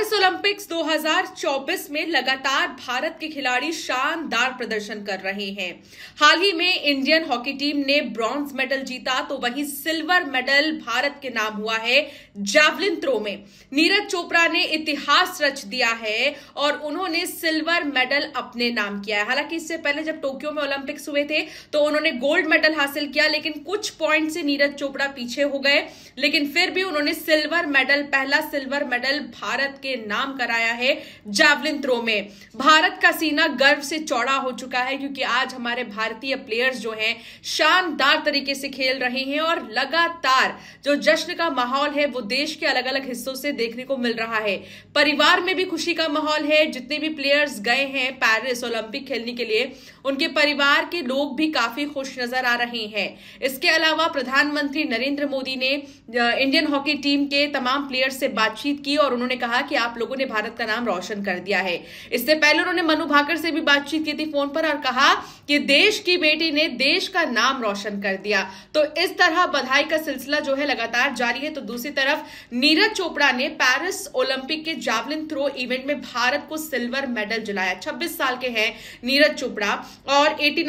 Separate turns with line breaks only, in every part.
Paris Olympics 2024 में लगातार भारत के खिलाड़ी शानदार प्रदर्शन कर रहे हैं हाल ही में इंडियन हॉकी टीम ने ब्रॉन्ज मेडल जीता तो वहीं सिल्वर मेडल भारत के नाम हुआ है जैवलिन थ्रो में नीरज चोपड़ा ने इतिहास रच दिया है और उन्होंने सिल्वर मेडल अपने नाम किया है हालांकि इससे पहले जब टोक्यो में ओलंपिक्स हुए थे तो उन्होंने गोल्ड मेडल हासिल किया लेकिन कुछ पॉइंट से नीरज चोपड़ा पीछे हो गए लेकिन फिर भी उन्होंने सिल्वर मेडल पहला सिल्वर मेडल भारत के के नाम कराया है जैवलिन थ्रो में भारत का सीना गर्व से चौड़ा हो चुका है क्योंकि आज हमारे भारतीय प्लेयर्स जो हैं शानदार तरीके से खेल रहे हैं और लगातार जो जश्न का माहौल है वो देश के अलग अलग हिस्सों से देखने को मिल रहा है परिवार में भी खुशी का माहौल है जितने भी प्लेयर्स गए हैं पैरिस ओलंपिक खेलने के लिए उनके परिवार के लोग भी काफी खुश नजर आ रहे हैं इसके अलावा प्रधानमंत्री नरेंद्र मोदी ने इंडियन हॉकी टीम के तमाम प्लेयर्स से बातचीत की और उन्होंने कहा कि आप लोगों ने भारत का नाम रोशन कर दिया है इससे पहले उन्होंने मनु भाकर से भी बातचीत की थी फोन पर और कहा कि देश की बेटी ने देश का नाम रोशन कर दिया तो इस तरह बधाई का सिलसिला जो है लगातार जारी है तो दूसरी तरफ नीरज चोपड़ा ने पैरिस ओलंपिक के जावलिन थ्रो इवेंट में भारत को सिल्वर मेडल जिलाया छब्बीस साल के हैं नीरज चोपड़ा और एटी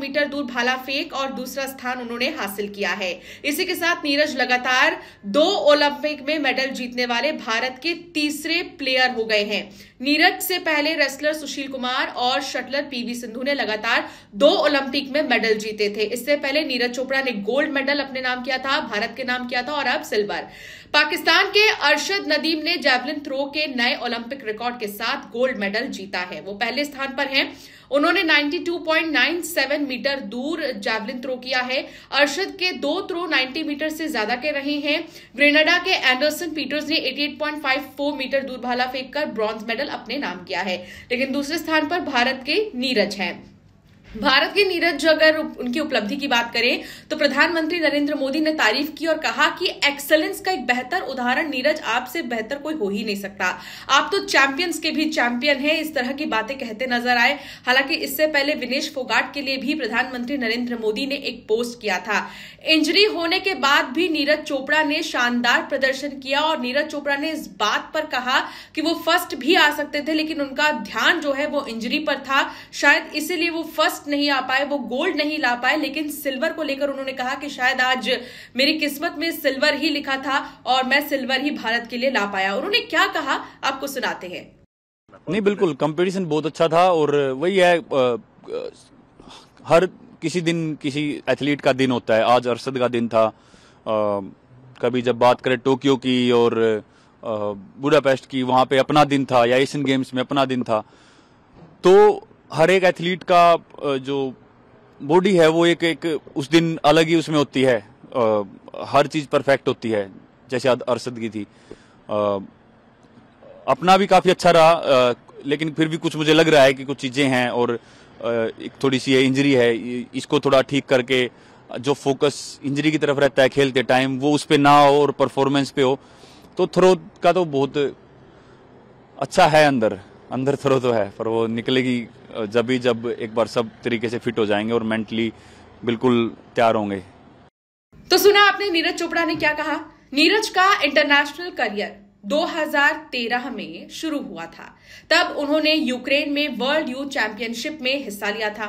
मीटर दूर भाला फेंक और दूसरा स्थान उन्होंने हासिल किया है इसी के साथ नीरज लगातार दो ओलंपिक में मेडल जीतने वाले भारत के तीसरे प्लेयर हो गए हैं नीरज से पहले रेसलर सुशील कुमार और शटलर पीवी सिंधु ने लगातार दो ओलंपिक में मेडल जीते थे इससे पहले नीरज चोपड़ा ने गोल्ड मेडल अपने नाम किया था भारत के नाम किया था और अब सिल्वर पाकिस्तान के अरशद नदीम ने जैवलिन थ्रो के नए ओलंपिक रिकॉर्ड के साथ गोल्ड मेडल जीता है वो पहले स्थान पर हैं उन्होंने 92.97 मीटर दूर जैवलिन थ्रो किया है अरशद के दो थ्रो 90 मीटर से ज्यादा के रहे हैं ग्रेनाडा के एंडरसन पीटर्स ने 88.54 मीटर दूर भाला फेंककर ब्रॉन्ज मेडल अपने नाम किया है लेकिन दूसरे स्थान पर भारत के नीरज हैं भारत के नीरज अगर उनकी उपलब्धि की बात करें तो प्रधानमंत्री नरेंद्र मोदी ने तारीफ की और कहा कि एक्सलेंस का एक बेहतर उदाहरण नीरज आपसे बेहतर कोई हो ही नहीं सकता आप तो चैंपियंस के भी चैंपियन हैं इस तरह की बातें कहते नजर आए हालांकि इससे पहले विनेश फोगाट के लिए भी प्रधानमंत्री नरेंद्र मोदी ने एक पोस्ट किया था इंजरी होने के बाद भी नीरज चोपड़ा ने शानदार प्रदर्शन किया और नीरज चोपड़ा ने इस बात पर कहा कि वो फर्स्ट भी आ सकते थे लेकिन उनका ध्यान जो है वो इंजरी पर था शायद इसीलिए वो फर्स्ट फर्स्ट नहीं आ पाए वो गोल्ड नहीं ला पाए लेकिन सिल्वर को लेकर उन्होंने कहा कि शायद आज मेरी किस्मत में सिल्वर ही लिखा था और मैं सिल्वर ही भारत के लिए ला पाया उन्होंने क्या कहा आपको सुनाते हैं
नहीं बिल्कुल कंपटीशन बहुत अच्छा था और वही है आ, हर किसी दिन किसी एथलीट का दिन होता है आज अरसद का दिन था आ, कभी जब बात करें टोक्यो की और बुडापेस्ट की वहां पे अपना दिन था या एशियन गेम्स में अपना दिन था तो हर एक एथलीट का जो बॉडी है वो एक एक उस दिन अलग ही उसमें होती है आ, हर चीज़ परफेक्ट होती है जैसे अरसद की थी आ, अपना भी काफ़ी अच्छा रहा आ, लेकिन फिर भी कुछ मुझे लग रहा है कि कुछ चीज़ें हैं और एक थोड़ी सी इंजरी है इसको थोड़ा ठीक करके जो फोकस इंजरी की तरफ रहता है खेलते टाइम वो उस पर ना हो और परफॉर्मेंस पे हो तो थ्रो का तो बहुत अच्छा है अंदर अंदर थ्रो तो है पर वो निकलेगी जब ही जब एक बार सब तरीके से फिट हो जाएंगे और मेंटली बिल्कुल तैयार होंगे
तो सुना आपने नीरज चोपड़ा ने क्या कहा नीरज का इंटरनेशनल करियर 2013 में शुरू हुआ था तब उन्होंने यूक्रेन में वर्ल्ड यूथ चैंपियनशिप में हिस्सा लिया था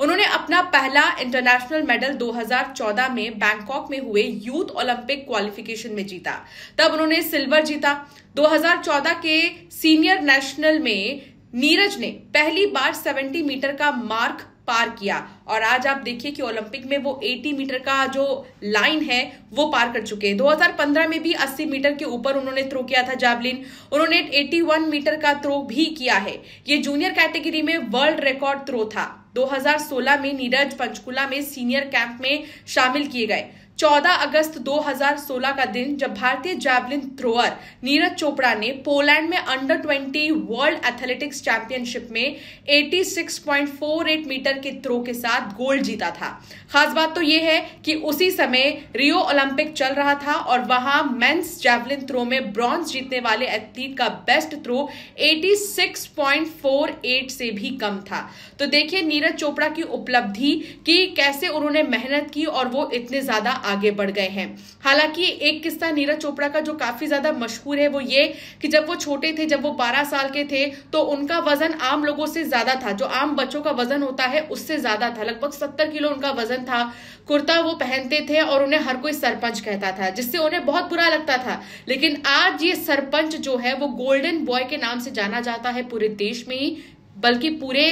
उन्होंने अपना पहला इंटरनेशनल मेडल 2014 में बैंकॉक में हुए यूथ ओलंपिक क्वालिफिकेशन में जीता तब उन्होंने सिल्वर जीता 2014 के सीनियर नेशनल में नीरज ने पहली बार 70 मीटर का मार्क पार किया और आज आप देखिए कि ओलंपिक में वो 80 मीटर का जो लाइन है वो पार कर चुके हैं 2015 में भी 80 मीटर के ऊपर उन्होंने थ्रो किया था जावलिन उन्होंने 81 मीटर का थ्रो भी किया है ये जूनियर कैटेगरी में वर्ल्ड रिकॉर्ड थ्रो था 2016 में नीरज पंचकुला में सीनियर कैंप में शामिल किए गए 14 अगस्त 2016 का दिन जब भारतीय जैवलिन थ्रोअर नीरज चोपड़ा ने पोलैंड में अंडर 20 वर्ल्ड एथलेटिक्स चैंपियनशिप में 86.48 मीटर के थ्रो के साथ गोल्ड जीता था खास बात तो यह है कि उसी समय रियो ओलंपिक चल रहा था और वहां मेंस जैवलिन थ्रो में ब्रॉन्ज जीतने वाले एथलीट का बेस्ट थ्रो 86.48 से भी कम था तो देखिए नीरज चोपड़ा की उपलब्धि की कैसे उन्होंने मेहनत की और वो इतने ज्यादा आगे बढ़ गए हैं हालांकि एक किस्सा नीरज चोपड़ा का जो काफी ज्यादा मशहूर है वो ये कि जब वो छोटे थे जब वो 12 साल के थे तो उनका वजन आम लोगों से ज्यादा था जो आम बच्चों का वजन होता है उससे ज्यादा था लगभग 70 किलो उनका वजन था कुर्ता वो पहनते थे और उन्हें हर कोई सरपंच कहता था जिससे उन्हें बहुत बुरा लगता था लेकिन आज ये सरपंच जो है वो गोल्डन बॉय के नाम से जाना जाता है पूरे देश में ही बल्कि पूरे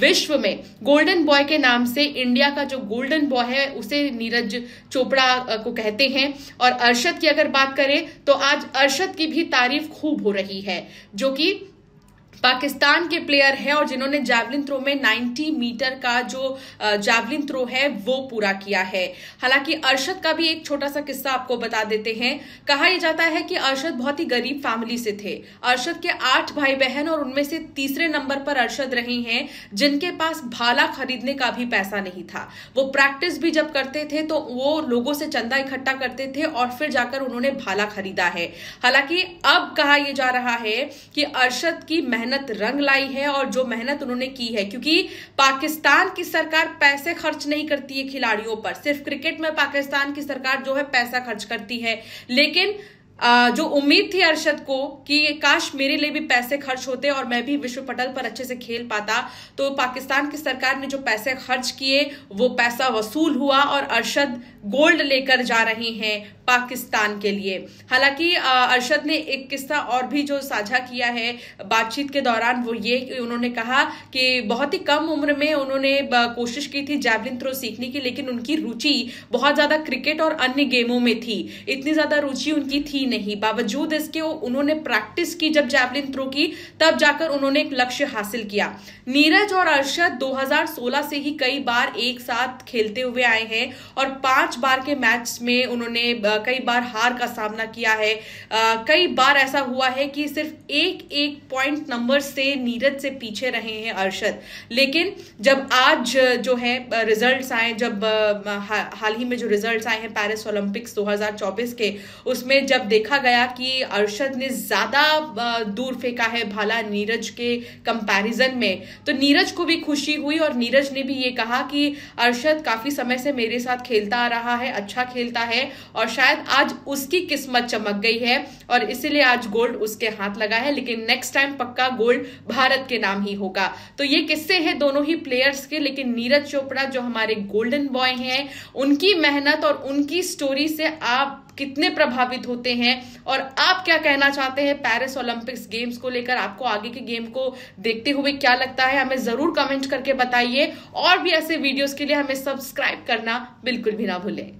विश्व में गोल्डन बॉय के नाम से इंडिया का जो गोल्डन बॉय है उसे नीरज चोपड़ा को कहते हैं और अरशद की अगर बात करें तो आज अरशद की भी तारीफ खूब हो रही है जो कि पाकिस्तान के प्लेयर है और जिन्होंने जैवलिन थ्रो में 90 मीटर का जो जैवलिन थ्रो है वो पूरा किया है हालांकि अरशद का भी एक छोटा सा किस्सा आपको बता देते हैं कहा यह जाता है कि अरशद बहुत ही गरीब फैमिली से थे अरशद के आठ भाई बहन और उनमें से तीसरे नंबर पर अरशद रहे हैं जिनके पास भाला खरीदने का भी पैसा नहीं था वो प्रैक्टिस भी जब करते थे तो वो लोगों से चंदा इकट्ठा करते थे और फिर जाकर उन्होंने भाला खरीदा है हालांकि अब कहा यह जा रहा है कि अरशद की मेहनत मेहनत रंग लाई है और जो मेहनत उन्होंने की है क्योंकि पाकिस्तान की सरकार पैसे खर्च नहीं करती है खिलाड़ियों पर सिर्फ क्रिकेट में पाकिस्तान की सरकार जो है पैसा खर्च करती है लेकिन जो उम्मीद थी अरशद को कि काश मेरे लिए भी पैसे खर्च होते और मैं भी विश्व पटल पर अच्छे से खेल पाता तो पाकिस्तान की सरकार ने जो पैसे खर्च किए वो पैसा वसूल हुआ और अरशद गोल्ड लेकर जा रहे हैं पाकिस्तान के लिए हालांकि अरशद ने एक किस्सा और भी जो साझा किया है बातचीत के दौरान वो ये उन्होंने कहा कि बहुत ही कम उम्र में उन्होंने कोशिश की थी जैवलिन थ्रो सीखने की लेकिन उनकी रुचि बहुत ज़्यादा क्रिकेट और अन्य गेमों में थी इतनी ज़्यादा रुचि उनकी थी की नहीं बावजूद इसके उन्होंने प्रैक्टिस की जब जैवलिन थ्रो की तब जाकर उन्होंने एक लक्ष्य हासिल किया नीरज और अरशद 2016 से ही कई बार एक साथ खेलते हुए आए हैं और पांच बार के मैच में उन्होंने कई बार हार का सामना किया है आ, कई बार ऐसा हुआ है कि सिर्फ एक एक पॉइंट नंबर से नीरज से पीछे रहे हैं अरशद लेकिन जब आज जो है रिजल्ट्स आए जब हाल ही में जो रिजल्ट्स आए हैं पेरिस ओलंपिक्स 2024 के उसमें जब देखा गया कि अरशद ने ज़्यादा दूर फेंका है भाला नीरज के कंपैरिजन में तो नीरज को भी खुशी हुई और नीरज ने भी ये कहा कि अरशद काफ़ी समय से मेरे साथ खेलता आ रहा है अच्छा खेलता है और शायद आज उसकी किस्मत चमक गई है और इसीलिए आज गोल्ड उसके हाथ लगा है लेकिन नेक्स्ट टाइम पक्का गोल्ड भारत के नाम ही होगा तो ये किस्से हैं दोनों ही प्लेयर्स के लेकिन नीरज चोपड़ा जो हमारे गोल्डन बॉय हैं उनकी मेहनत और उनकी स्टोरी से आप कितने प्रभावित होते हैं और आप क्या कहना चाहते हैं पेरिस ओलंपिक्स गेम्स को लेकर आपको आगे के गेम को देखते हुए क्या लगता है हमें जरूर कमेंट करके बताइए और भी ऐसे वीडियोस के लिए हमें सब्सक्राइब करना बिल्कुल भी ना भूलें